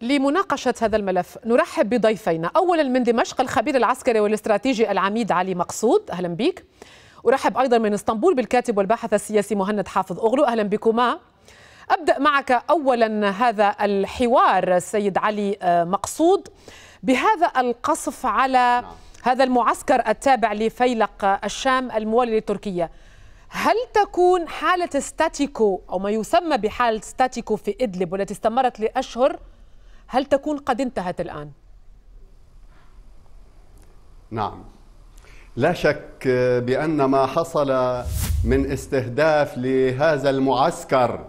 لمناقشة هذا الملف نرحب بضيفينا أولا من دمشق الخبير العسكري والاستراتيجي العميد علي مقصود أهلا بك أرحب أيضا من اسطنبول بالكاتب والباحث السياسي مهند حافظ أغلو أهلا بكما أبدأ معك أولا هذا الحوار سيد علي آه، مقصود بهذا القصف على نعم. هذا المعسكر التابع لفيلق الشام الموالي لتركيا هل تكون حالة ستاتيكو أو ما يسمى بحالة ستاتيكو في إدلب والتي استمرت لأشهر هل تكون قد انتهت الآن؟ نعم لا شك بأن ما حصل من استهداف لهذا المعسكر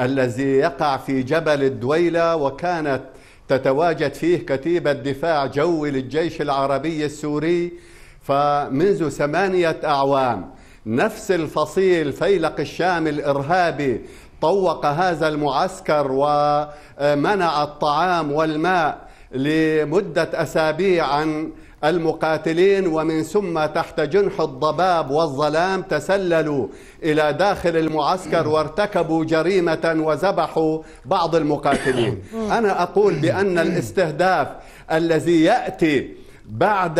الذي يقع في جبل الدويلة وكانت تتواجد فيه كتيبة دفاع جوي للجيش العربي السوري فمنذ ثمانية أعوام نفس الفصيل فيلق الشام الإرهابي طوق هذا المعسكر ومنع الطعام والماء لمدة أسابيع عن المقاتلين ومن ثم تحت جنح الضباب والظلام تسللوا الى داخل المعسكر وارتكبوا جريمه وذبحوا بعض المقاتلين. انا اقول بان الاستهداف الذي ياتي بعد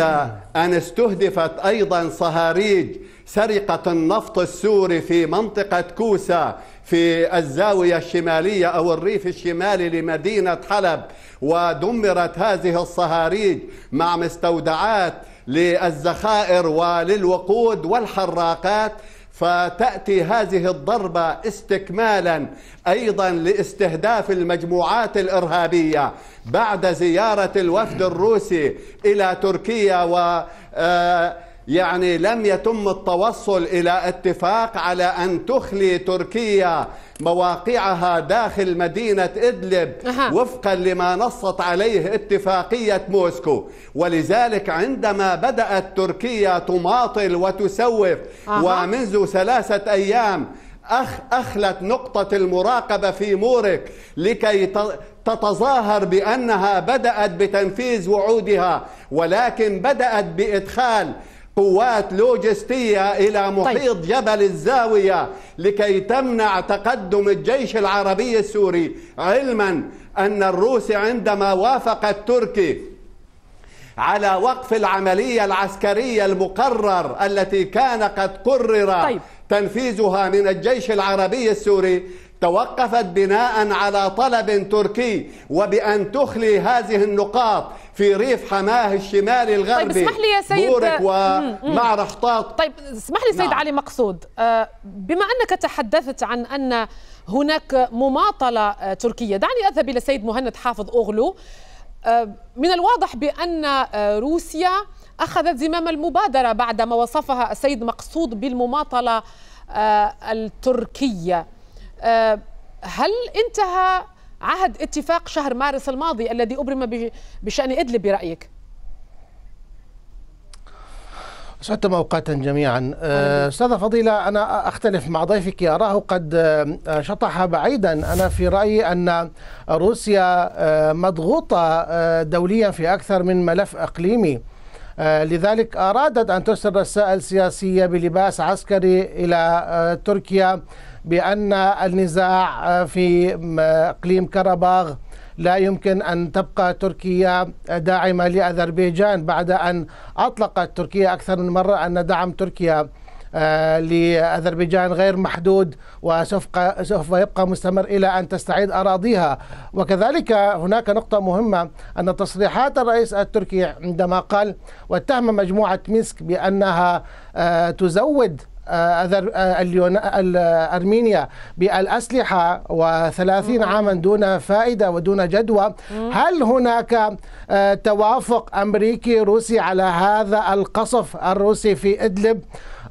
ان استهدفت ايضا صهاريج سرقه النفط السوري في منطقه كوسا في الزاوية الشمالية أو الريف الشمالي لمدينة حلب ودمرت هذه الصهاريج مع مستودعات للذخائر وللوقود والحراقات فتأتي هذه الضربة استكمالا أيضا لاستهداف المجموعات الإرهابية بعد زيارة الوفد الروسي إلى تركيا و آه يعني لم يتم التوصل الى اتفاق على ان تخلي تركيا مواقعها داخل مدينه ادلب أه. وفقا لما نصت عليه اتفاقيه موسكو ولذلك عندما بدات تركيا تماطل وتسوف أه. ومنذ ثلاثه ايام أخ أخلت نقطة المراقبة في مورك لكي تتظاهر بأنها بدأت بتنفيذ وعودها ولكن بدأت بإدخال قوات لوجستية إلى طيب. محيط طيب. جبل الزاوية لكي تمنع تقدم الجيش العربي السوري علما أن الروس عندما وافقت تركي على وقف العملية العسكرية المقرر التي كان قد قرر طيب. تنفيذها من الجيش العربي السوري توقفت بناء على طلب تركي وبأن تخلي هذه النقاط في ريف حماه الشمالي الغربي طيب اسمح لي يا سيد بورك ومعرى حطاط طيب اسمح لي سيد نعم. علي مقصود آه، بما أنك تحدثت عن أن هناك مماطلة آه، تركية دعني أذهب إلى سيد مهند حافظ أغلو آه، من الواضح بأن روسيا أخذت زمام المبادرة بعدما وصفها السيد مقصود بالمماطلة التركية آه، هل انتهى عهد اتفاق شهر مارس الماضي الذي أبرم بشأن إدلب برأيك؟ سعدتم اوقاتا جميعا آه، استاذه فضيله انا اختلف مع ضيفك اراه قد آه، شطح بعيدا انا في رايي ان روسيا مضغوطه دوليا في اكثر من ملف اقليمي لذلك ارادت ان ترسل رسائل سياسيه بلباس عسكري الى تركيا بأن النزاع آه، في إقليم كرباغ لا يمكن أن تبقى تركيا داعمة لأذربيجان بعد أن أطلقت تركيا أكثر من مرة أن دعم تركيا آه، لأذربيجان غير محدود وسوف يبقى مستمر إلى أن تستعيد أراضيها وكذلك هناك نقطة مهمة أن تصريحات الرئيس التركي عندما قال واتهم مجموعة مينسك بأنها آه، تزود آه، آه، أرمينيا بالأسلحة وثلاثين عاما دون فائدة ودون جدوى هل هناك آه، توافق أمريكي روسي على هذا القصف الروسي في إدلب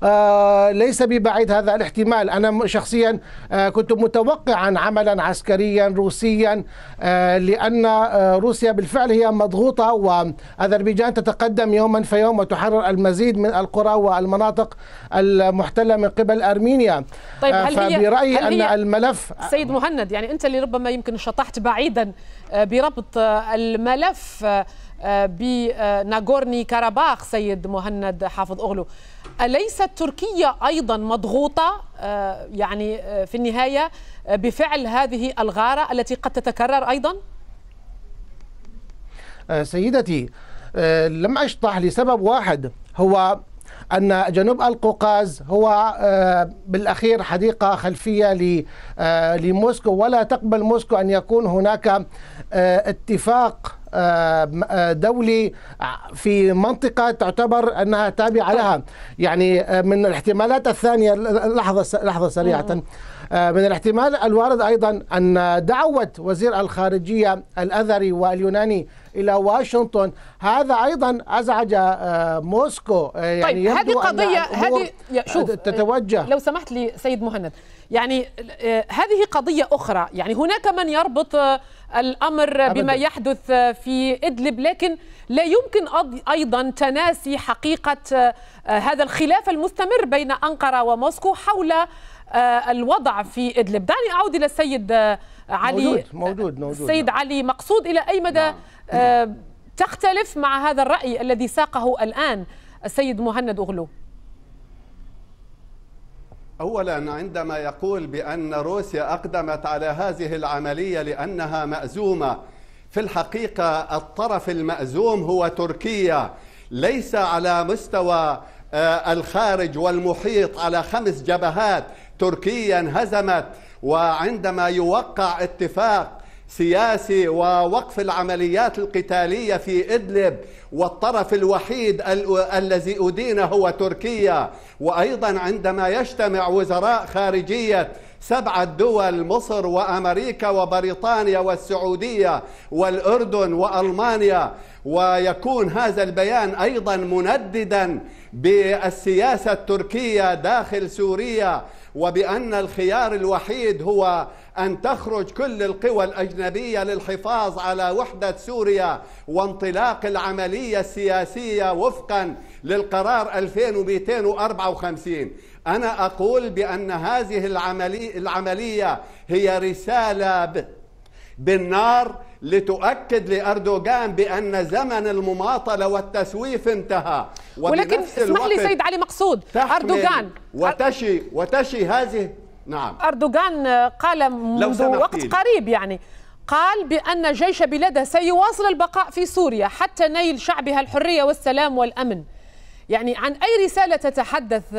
آه، ليس ببعيد هذا الاحتمال أنا شخصيا آه، كنت متوقعا عملا عسكريا روسيا آه، لأن روسيا بالفعل هي مضغوطة وأذربيجان تتقدم يوما فيوم وتحرر المزيد من القرى والمناطق المحتلة من قبل أرمينيا طيب هل فبرأيي هل أن الملف سيد مهند يعني أنت اللي ربما يمكن شطحت بعيدا بربط الملف بناغورني كاراباخ سيد مهند حافظ أغلو أليست تركيا أيضا مضغوطة آه، يعني آه، في النهاية آه، بفعل هذه الغارة التي قد تتكرر أيضا؟ سيدتي لم أشطح لسبب واحد هو أن جنوب القوقاز هو آه، بالأخير حديقة خلفية آه، لموسكو ولا تقبل موسكو أن يكون هناك آه، اتفاق دولي في منطقة تعتبر أنها تابعة لها يعني من الاحتمالات الثانية لحظة لحظة سريعة نعم. آه، من الاحتمال الوارد أيضا أن دعوة وزير الخارجية الأذري واليوناني إلى واشنطن هذا أيضا أزعج آه، موسكو آه، يعني طيب هذه قضية هذه شوف تتوجه لو سمحت لي سيد مهند يعني هذه قضية أخرى يعني هناك من يربط الأمر أبداً. بما يحدث في إدلب لكن لا يمكن أيضا تناسي حقيقة هذا الخلاف المستمر بين أنقرة وموسكو حول آه، الوضع في إدلب دعني أعود إلى السيد آه، علي موجود موجود موجود السيد نعم. علي مقصود إلى أي مدى نعم. آه، تختلف مع هذا الرأي الذي ساقه الآن السيد مهند أغلو اولا عندما يقول بان روسيا اقدمت على هذه العمليه لانها مازومه في الحقيقه الطرف المازوم هو تركيا ليس على مستوى الخارج والمحيط على خمس جبهات تركيا انهزمت وعندما يوقع اتفاق سياسي ووقف العمليات القتالية في إدلب والطرف الوحيد ال الذي أدين هو تركيا وأيضا عندما يجتمع وزراء خارجية سبعة دول مصر وأمريكا وبريطانيا والسعودية والأردن وألمانيا ويكون هذا البيان أيضا منددا بالسياسة التركية داخل سوريا وبأن الخيار الوحيد هو أن تخرج كل القوى الأجنبية للحفاظ على وحدة سوريا وانطلاق العملية السياسية وفقا للقرار 2254 أنا أقول بأن هذه العملية هي رسالة بالنار لتؤكد لأردوغان بأن زمن المماطلة والتسويف انتهى ولكن اسمح لي سيد علي مقصود أردوغان وتشي وتشي هذه نعم أردوغان قال منذ وقت قريب يعني قال بأن جيش بلاده سيواصل البقاء في سوريا حتى نيل شعبها الحرية والسلام والأمن يعني عن أي رسالة تتحدث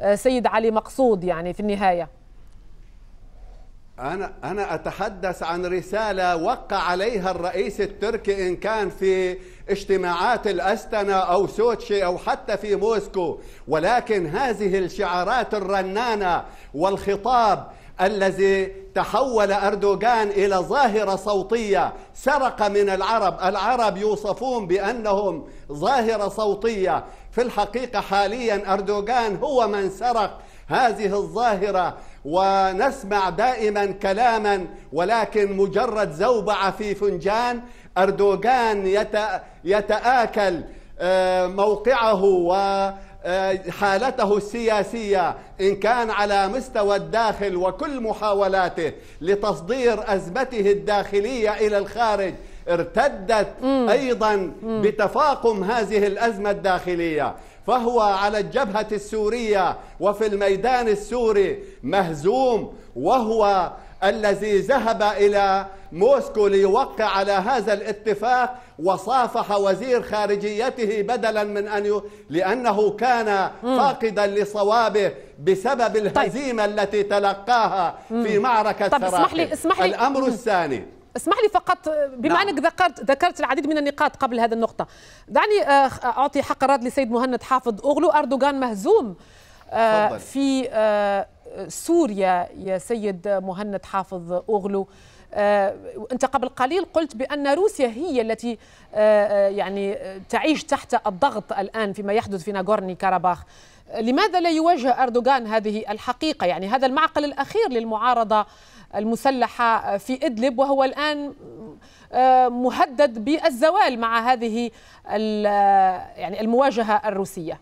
آه، سيد علي مقصود يعني في النهايه أنا أنا أتحدث عن رسالة وقع عليها الرئيس التركي إن كان في اجتماعات الأستنا أو سوتشي أو حتى في موسكو ولكن هذه الشعارات الرنانة والخطاب الذي تحول أردوغان إلى ظاهرة صوتية سرق من العرب العرب يوصفون بأنهم ظاهرة صوتية في الحقيقة حاليا أردوغان هو من سرق هذه الظاهرة ونسمع دائما كلاما ولكن مجرد زوبعة في فنجان أردوغان يتآكل آه، موقعه و آه، حالته السياسية إن كان على مستوى الداخل وكل محاولاته لتصدير أزمته الداخلية إلى الخارج ارتدت أيضا بتفاقم هذه الأزمة الداخلية فهو على الجبهة السورية وفي الميدان السوري مهزوم وهو الذي ذهب إلى موسكو ليوقع على هذا الاتفاق وصافح وزير خارجيته بدلا من أن ي... لأنه كان فاقدا لصوابه بسبب طيب. الهزيمة طيب. التي تلقاها في معركة طيب سراحل. اسمح لي اسمح لي الأمر الثاني اسمح لي فقط بما نعم. انك ذكرت ذكرت العديد من النقاط قبل هذه النقطه دعني آه، اعطي حق الرد لسيد مهند حافظ اوغلو اردوغان مهزوم آه، فضل. في آه، سوريا يا سيد مهند حافظ اوغلو انت قبل قليل قلت بان روسيا هي التي يعني تعيش تحت الضغط الان فيما يحدث في ناغورني كاراباخ لماذا لا يواجه اردوغان هذه الحقيقه يعني هذا المعقل الاخير للمعارضه المسلحة في إدلب وهو الآن آه، مهدد بالزوال مع هذه آه، يعني المواجهة الروسية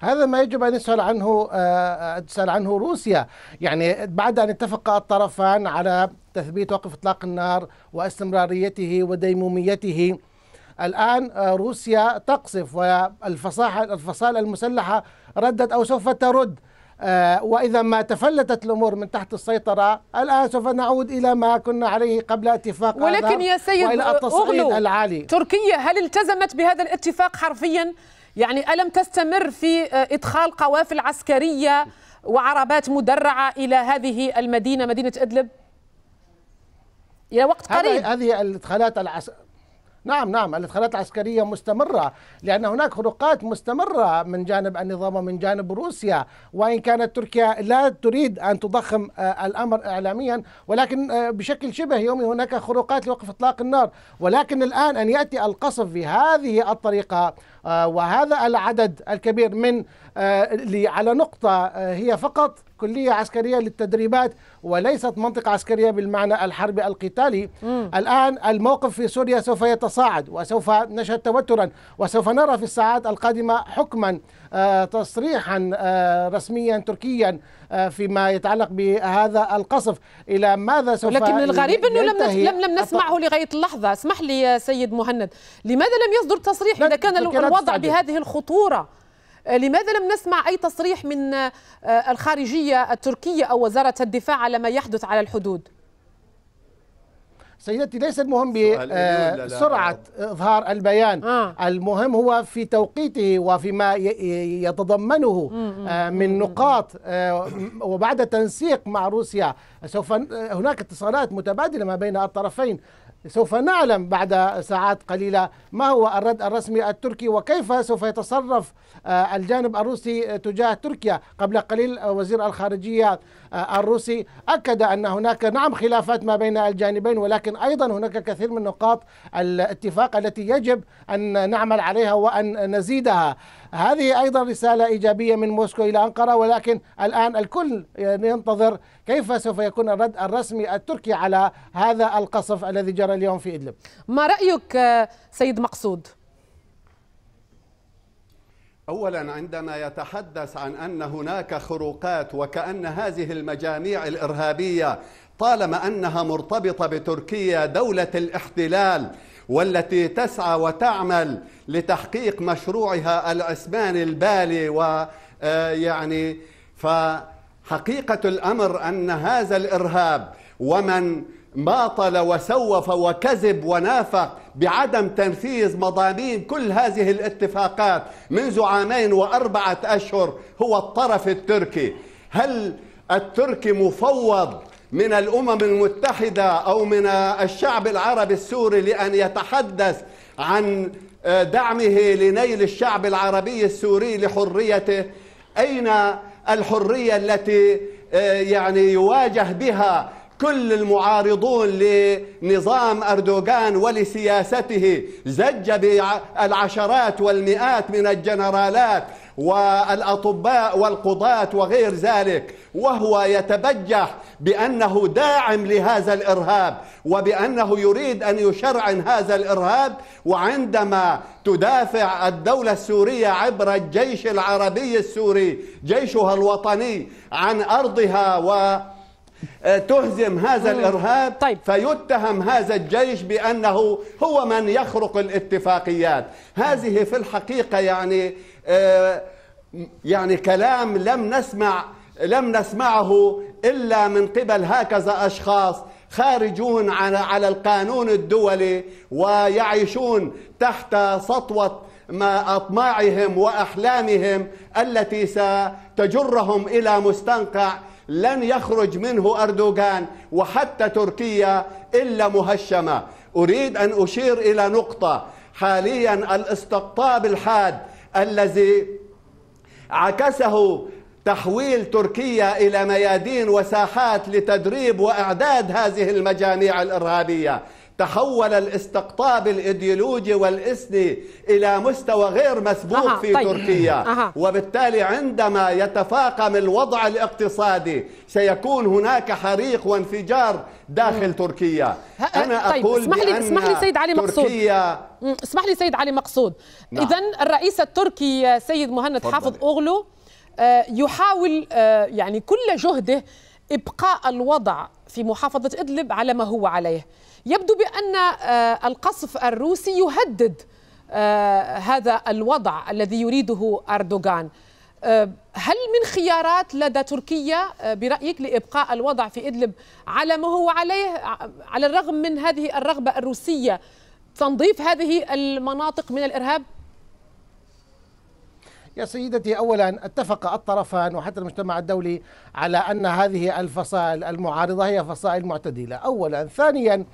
هذا ما يجب ان يسال عنه آه، تسال عنه روسيا، يعني بعد ان اتفق الطرفان على تثبيت وقف اطلاق النار واستمراريته وديموميته الان روسيا تقصف والفصاحه الفصائل المسلحه ردت او سوف ترد آه، وإذا ما تفلتت الأمور من تحت السيطرة الآن سوف نعود إلى ما كنا عليه قبل اتفاق ولكن يا سيد وإلى أغلو العالي. تركيا هل التزمت بهذا الاتفاق حرفيا؟ يعني ألم تستمر في آه، إدخال قوافل عسكرية وعربات مدرعة إلى هذه المدينة مدينة إدلب؟ إلى وقت قريب هذه الإدخالات العسكرية نعم نعم الادخالات العسكرية مستمرة لأن هناك خروقات مستمرة من جانب النظام ومن جانب روسيا وإن كانت تركيا لا تريد أن تضخم آه، الأمر إعلاميا ولكن آه، بشكل شبه يومي هناك خروقات لوقف إطلاق النار ولكن الآن أن يأتي القصف بهذه الطريقة آه، وهذا العدد الكبير من على نقطة هي فقط كلية عسكرية للتدريبات وليست منطقة عسكرية بالمعنى الحربي القتالي م. الآن الموقف في سوريا سوف يتصل تتصاعد وسوف نشهد توترا وسوف نرى في الساعات القادمة حكما آه، تصريحا آه، رسميا تركيا آه، فيما يتعلق بهذا القصف الى ماذا سوف لكن الغريب انه لم لم لم نسمعه لغايه اللحظه اسمح لي سيد مهند لماذا لم يصدر تصريح اذا كان الوضع بهذه الخطوره لماذا لم نسمع أي تصريح من الخارجية التركية أو وزارة الدفاع على ما يحدث على الحدود؟ سيدتي ليس المهم بسرعة إظهار البيان آه. المهم هو في توقيته وفيما يتضمنه آه، من نقاط آه، وبعد تنسيق مع روسيا سوف آه، هناك اتصالات متبادلة ما بين الطرفين سوف نعلم بعد ساعات قليلة ما هو الرد الرسمي التركي وكيف سوف يتصرف الجانب الروسي تجاه تركيا قبل قليل وزير الخارجية آه، الروسي أكد أن هناك نعم خلافات ما بين الجانبين ولكن أيضا هناك كثير من نقاط الاتفاق التي يجب أن نعمل عليها وأن نزيدها هذه أيضا رسالة إيجابية من موسكو إلى أنقرة ولكن الآن الكل ينتظر كيف سوف يكون الرد الرسمي التركي على هذا القصف الذي جرى اليوم في إدلب ما رأيك آه، سيد مقصود؟ اولا عندما يتحدث عن ان هناك خروقات وكان هذه المجاميع الارهابيه طالما انها مرتبطه بتركيا دوله الاحتلال والتي تسعى وتعمل لتحقيق مشروعها العثماني البالي ويعني آه، فحقيقه الامر ان هذا الارهاب ومن ماطل وسوف وكذب ونافق بعدم تنفيذ مضامين كل هذه الاتفاقات منذ عامين وأربعة أشهر هو الطرف التركي هل التركي مفوض من الأمم المتحدة أو من الشعب العربي السوري لأن يتحدث عن دعمه لنيل الشعب العربي السوري لحريته أين الحرية التي آه، يعني يواجه بها كل المعارضون لنظام أردوغان ولسياسته زج بالعشرات والمئات من الجنرالات والأطباء والقضاة وغير ذلك وهو يتبجح بأنه داعم لهذا الإرهاب وبأنه يريد أن يشرعن هذا الإرهاب وعندما تدافع الدولة السورية عبر الجيش العربي السوري جيشها الوطني عن أرضها و آه، تهزم هذا الارهاب طيب. فيتهم هذا الجيش بانه هو من يخرق الاتفاقيات هذه في الحقيقه يعني آه، يعني كلام لم نسمع لم نسمعه الا من قبل هكذا اشخاص خارجون على على القانون الدولي ويعيشون تحت سطوه ما اطماعهم واحلامهم التي ستجرهم الى مستنقع لن يخرج منه أردوغان وحتى تركيا إلا مهشمة أريد أن أشير إلى نقطة حاليا الاستقطاب الحاد الذي عكسه تحويل تركيا إلى ميادين وساحات لتدريب وإعداد هذه المجاميع الإرهابية تحول الاستقطاب الايديولوجي والاسني الى مستوى غير مسبوق في طيب. تركيا أها. وبالتالي عندما يتفاقم الوضع الاقتصادي سيكون هناك حريق وانفجار داخل م. تركيا انا طيب. اقول اسمح لي اسمح لي سيد علي مقصود تركيا اسمح لي سيد علي مقصود نعم. اذا الرئيس التركي سيد مهند حافظ اوغلو آه، يحاول آه، يعني كل جهده إبقاء الوضع في محافظة إدلب على ما هو عليه يبدو بأن آه، القصف الروسي يهدد آه، هذا الوضع الذي يريده أردوغان آه، هل من خيارات لدى تركيا برأيك لإبقاء الوضع في إدلب على ما هو عليه على الرغم من هذه الرغبة الروسية تنظيف هذه المناطق من الإرهاب؟ يا سيدتي أولا اتفق الطرفان وحتى المجتمع الدولي على أن هذه الفصائل المعارضة هي فصائل معتدلة أولا ثانيا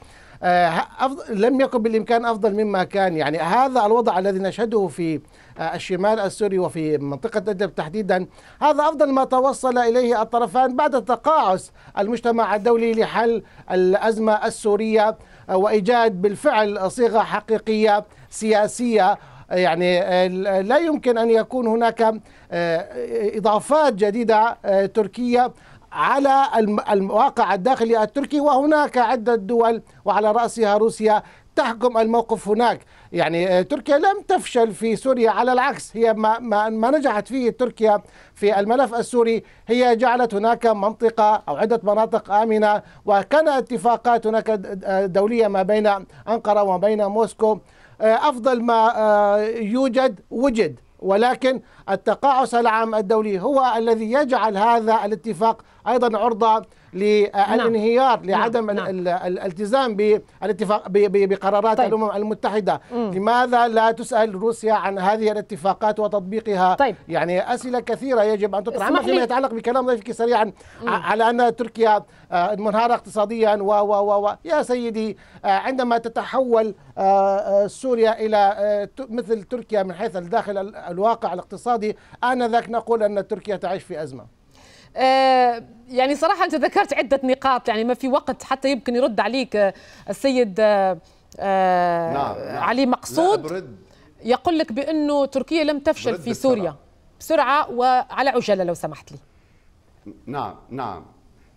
آه، أفضل لم يكن بالإمكان أفضل مما كان يعني هذا الوضع الذي نشهده في آه، الشمال السوري وفي منطقة إدلب تحديدا هذا أفضل ما توصل إليه الطرفان بعد تقاعس المجتمع الدولي لحل الأزمة السورية آه، وإيجاد بالفعل صيغة حقيقية سياسية يعني آه، آه، لا يمكن أن يكون هناك آه، إضافات جديدة تركية على الواقع الداخلي التركي وهناك عدة دول وعلى رأسها روسيا تحكم الموقف هناك يعني تركيا لم تفشل في سوريا على العكس هي ما, ما, ما نجحت فيه تركيا في الملف السوري هي جعلت هناك منطقة أو عدة مناطق آمنة وكان اتفاقات هناك دولية ما بين أنقرة وما بين موسكو آه، أفضل ما آه، يوجد وجد ولكن التقاعس العام الدولي هو الذي يجعل هذا الاتفاق أيضا عرضة للانهيار نعم. نعم. لعدم نعم. الالتزام بالاتفاق بقرارات طيب. الامم المتحده مم. لماذا لا تسال روسيا عن هذه الاتفاقات وتطبيقها طيب. يعني اسئله كثيره يجب ان تطرح فيما يتعلق بكلام ضيفك سريعا مم. على ان تركيا منهاره آه، اقتصاديا و و و يا سيدي آه، عندما تتحول آه، سوريا الى مثل تركيا من حيث الداخل الواقع الاقتصادي انذاك نقول ان تركيا تعيش في ازمه آه، يعني صراحه انت ذكرت عده نقاط يعني ما في وقت حتى يمكن يرد عليك آه، السيد آه، نعم،, نعم. علي مقصود يقول لك بانه تركيا لم تفشل في سوريا بسرعه وعلى عجاله لو سمحت لي نعم نعم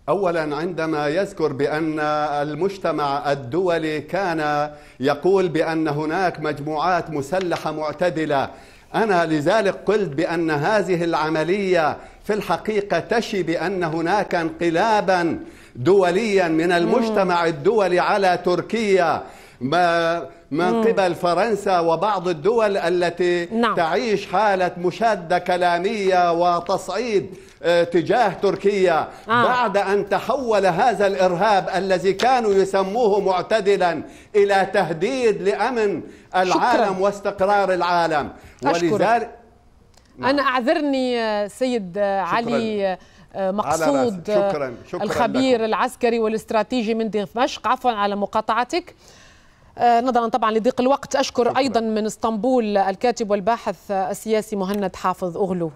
اولا عندما يذكر بان المجتمع الدولي كان يقول بان هناك مجموعات مسلحه معتدله انا لذلك قلت بان هذه العمليه في الحقيقة تشي بأن هناك انقلابا دوليا من المجتمع الدولي على تركيا ما من قبل فرنسا وبعض الدول التي نعم. تعيش حالة مشادة كلامية وتصعيد آه، تجاه تركيا آه. بعد أن تحول هذا الإرهاب الذي كانوا يسموه معتدلا إلى تهديد لأمن العالم شكرا. واستقرار العالم ولذلك نعم. انا اعذرني آه، سيد آه، شكراً. علي آه، مقصود شكراً. شكراً الخبير لكم. العسكري والاستراتيجي من دمشق عفوا على مقاطعتك نظرا طبعا لضيق الوقت اشكر شكراً. ايضا من اسطنبول الكاتب والباحث السياسي مهند حافظ اغلو